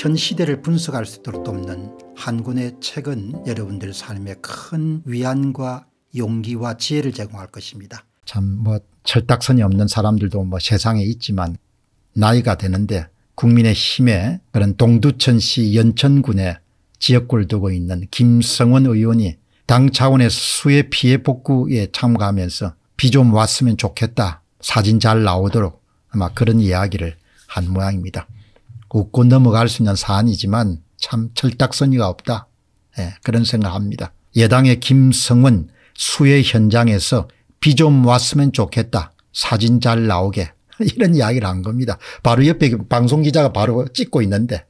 현 시대를 분석할 수 있도록 돕는 한 권의 책은 여러분들 삶에 큰 위안과 용기와 지혜를 제공할 것입니다. 참 뭐 철딱선이 없는 사람들도 뭐 세상에 있지만 나이가 되는데 국민의 힘의 그런 동두천시 연천군에 지역구를 두고 있는 김성원 의원이 당 차원의 수해 피해 복구에 참가하면서 비 좀 왔으면 좋겠다. 사진 잘 나오도록 아마 그런 이야기를 한 모양입니다. 웃고 넘어갈 수 있는 사안이지만 참철딱선니가 없다. 예, 그런 생각합니다. 여당의 김성은 수해 현장에서 비 좀 왔으면 좋겠다. 사진 잘 나오게. 이런 이야기를 한 겁니다. 바로 옆에 방송기자가 바로 찍고 있는데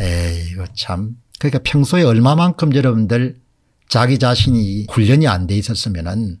에이 이거 참. 그러니까 평소에 얼마만큼 여러분들 자기 자신이 훈련이 안 돼 있었으면 은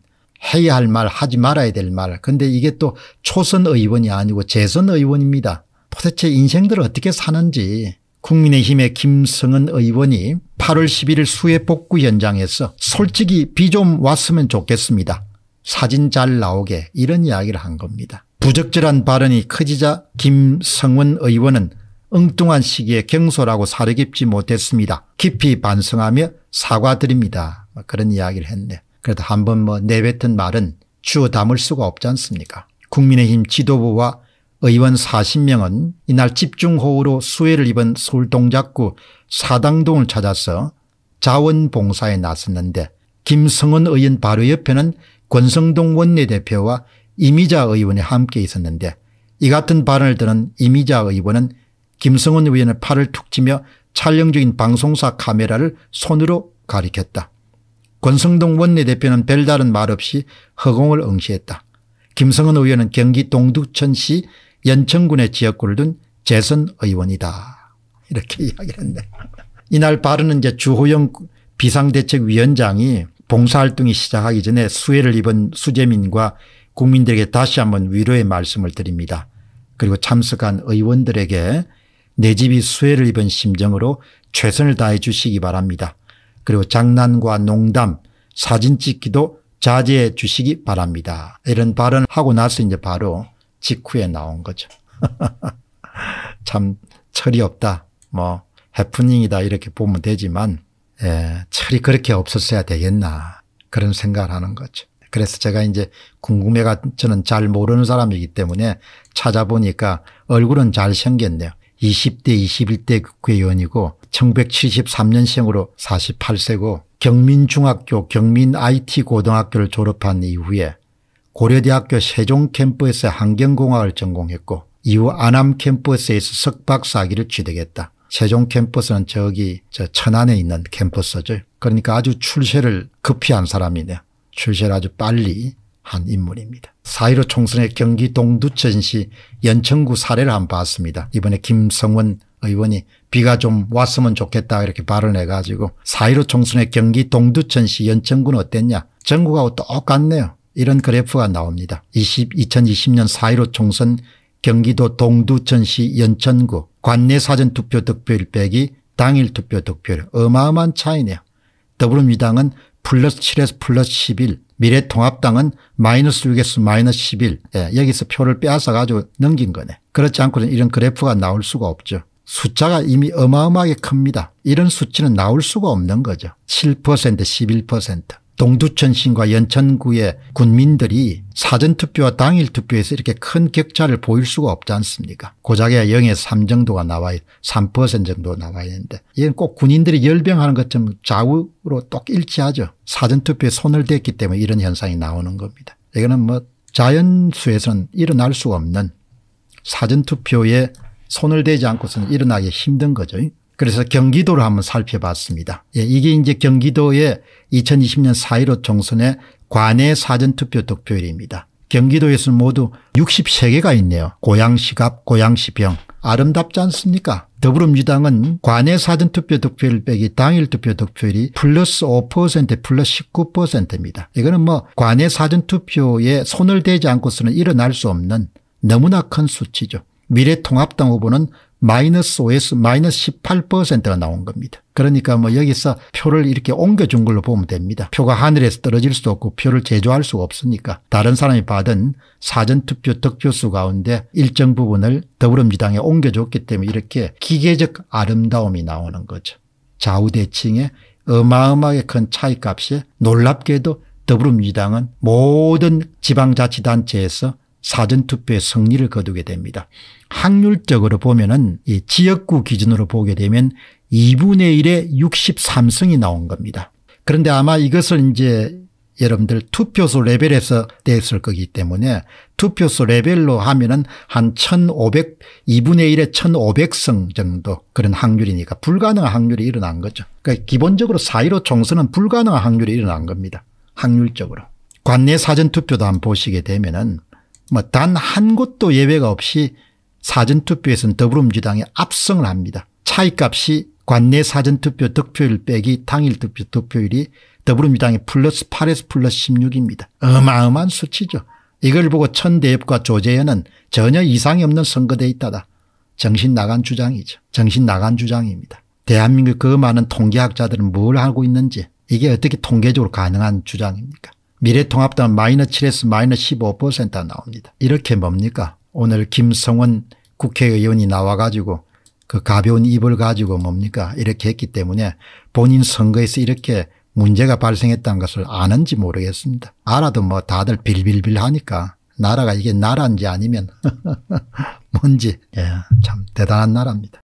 해야 할 말 하지 말아야 될 말. 근데 이게 또 초선 의원이 아니고 재선 의원입니다. 도대체 인생들을 어떻게 사는지 국민의힘의 김성은 의원이 8월 11일 수해 복구 현장에서 솔직히 비 좀 왔으면 좋겠습니다. 사진 잘 나오게 이런 이야기를 한 겁니다. 부적절한 발언이 커지자 김성은 의원은 엉뚱한 시기에 경솔하고 사려깊지 못했습니다. 깊이 반성하며 사과드립니다. 그런 이야기를 했네. 그래도 한번 뭐 내뱉은 말은 주워 담을 수가 없지 않습니까 국민의힘 지도부와 의원 40명은 이날 집중호우로 수해를 입은 서울 동작구 사당동을 찾아서 자원봉사에 나섰는데 김성은 의원 바로 옆에는 권성동 원내대표와 이미자 의원이 함께 있었는데 이 같은 발언을 들은 이미자 의원은 김성은 의원의 팔을 툭 치며 촬영 중인 방송사 카메라를 손으로 가리켰다. 권성동 원내대표는 별다른 말 없이 허공을 응시했다. 김성은 의원은 경기 동두천시 연천군의 지역구를 둔 재선 의원이다. 이렇게 이야기를 했네. 이날 바른은 이제 주호영 비상대책위원장이 봉사활동이 시작하기 전에 수혜를 입은 수재민과 국민들에게 다시 한번 위로의 말씀을 드립니다. 그리고 참석한 의원들에게 내 집이 수혜를 입은 심정으로 최선을 다해 주시기 바랍니다. 그리고 장난과 농담, 사진 찍기도 자제해 주시기 바랍니다. 이런 발언을 하고 나서 이제 바로 직후에 나온 거죠. 참 철이 없다. 뭐 해프닝이다 이렇게 보면 되지만 예, 철이 그렇게 없었어야 되겠나 그런 생각을 하는 거죠. 그래서 제가 이제 궁금해가 저는 잘 모르는 사람이기 때문에 찾아보니까 얼굴은 잘 생겼네요. 20대 21대 국회의원이고 1973년생으로 48세고 경민중학교 경민IT고등학교를 졸업한 이후에 고려대학교 세종캠퍼스의 환경공학을 전공했고 이후 안암캠퍼스에서 석박사학위를 취득했다. 세종 캠퍼스는 저기 저 천안에 있는 캠퍼스죠. 그러니까 아주 출세를 급히 한 사람이네요. 출세를 아주 빨리 한 인물입니다. 4.15 총선의 경기 동두천시 연천구 사례를 한 번 봤습니다. 이번에 김성원 의원이 비가 좀 왔으면 좋겠다 이렇게 발언해 가지고 4.15 총선의 경기 동두천시 연천구는 어땠냐. 전국하고 똑같네요. 이런 그래프가 나옵니다. 20, 2020년 4.15 총선 경기도 동두천시 연천구 관내 사전투표 득표율 빼기 당일 투표 득표율 어마어마한 차이네요. 더불어민주당은 플러스 7에서 플러스 11 미래통합당은 마이너스 6에서 마이너스 11 예, 여기서 표를 빼앗아 가지고 넘긴 거네. 그렇지 않고는 이런 그래프가 나올 수가 없죠. 숫자가 이미 어마어마하게 큽니다. 이런 수치는 나올 수가 없는 거죠. 7% 11% 동두천신과 연천구의 군민들이 사전투표와 당일투표에서 이렇게 큰 격차를 보일 수가 없지 않습니까 고작에 0에 3 정도가 나와야 3% 정도 나와있는데 이건 꼭 군인들이 열병하는 것처럼 좌우로 똑 일치하죠. 사전투표에 손을 댔기 때문에 이런 현상이 나오는 겁니다. 이거는 뭐 자연수에서는 일어날 수 없는 사전투표에 손을 대지 않고서는 일어나기 힘든 거죠. 그래서 경기도를 한번 살펴봤습니다. 예, 이게 이제 경기도의 2020년 4.15 총선의 관내 사전투표 득표율입니다. 경기도에서는 모두 63개가 있네요. 고양시갑, 고양시병. 아름답지 않습니까? 더불어민주당은 관내 사전투표 득표율 빼기 당일 투표 득표율이 플러스 5% 플러스 19%입니다. 이거는 뭐 관내 사전투표에 손을 대지 않고서는 일어날 수 없는 너무나 큰 수치죠. 미래통합당 후보는 마이너스 OS 마이너스 18%가 나온 겁니다. 그러니까 뭐 여기서 표를 이렇게 옮겨준 걸로 보면 됩니다. 표가 하늘에서 떨어질 수도 없고 표를 제조할 수가 없으니까 다른 사람이 받은 사전투표 득표수 가운데 일정 부분을 더불어민주당에 옮겨줬기 때문에 이렇게 기계적 아름다움이 나오는 거죠. 좌우대칭의 어마어마하게 큰 차이값이 놀랍게도 더불어민주당은 모든 지방자치단체에서 사전투표의 승리를 거두게 됩니다. 확률적으로 보면은 이 지역구 기준으로 보게 되면 2분의 1에 63성이 나온 겁니다. 그런데 아마 이것을 이제 여러분들 투표수 레벨에서 됐을 거기 때문에 투표수 레벨로 하면은 한 1,500, 2분의 1에 1,500성 정도 그런 확률이니까 불가능한 확률이 일어난 거죠. 그러니까 기본적으로 4.15 총선은 불가능한 확률이 일어난 겁니다. 확률적으로. 관내 사전투표도 한번 보시게 되면은 뭐단한 곳도 예외가 없이 사전투표에서는 더불어민주당이 압승을 합니다. 차이값이 관내 사전투표 득표율 빼기 당일투표 득표율이 더불어민주당이 플러스 8에서 플러스 16입니다. 어마어마한 수치죠. 이걸 보고 천대엽과 조재현은 전혀 이상이 없는 선거돼 있다다. 정신 나간 주장이죠. 정신 나간 주장입니다. 대한민국 그 많은 통계학자들은 뭘 하고 있는지 이게 어떻게 통계적으로 가능한 주장입니까 미래통합당 마이너 7에서 마이너 15% 나옵니다. 이렇게 뭡니까 오늘 김성원 국회의원이 나와가지고 그 가벼운 입을 가지고 뭡니까 이렇게 했기 때문에 본인 선거에서 이렇게 문제가 발생했다는 것을 아는지 모르겠습니다. 알아도 뭐 다들 빌빌빌 하니까 나라가 이게 나라인지 아니면 뭔지 예, 참 대단한 나라입니다.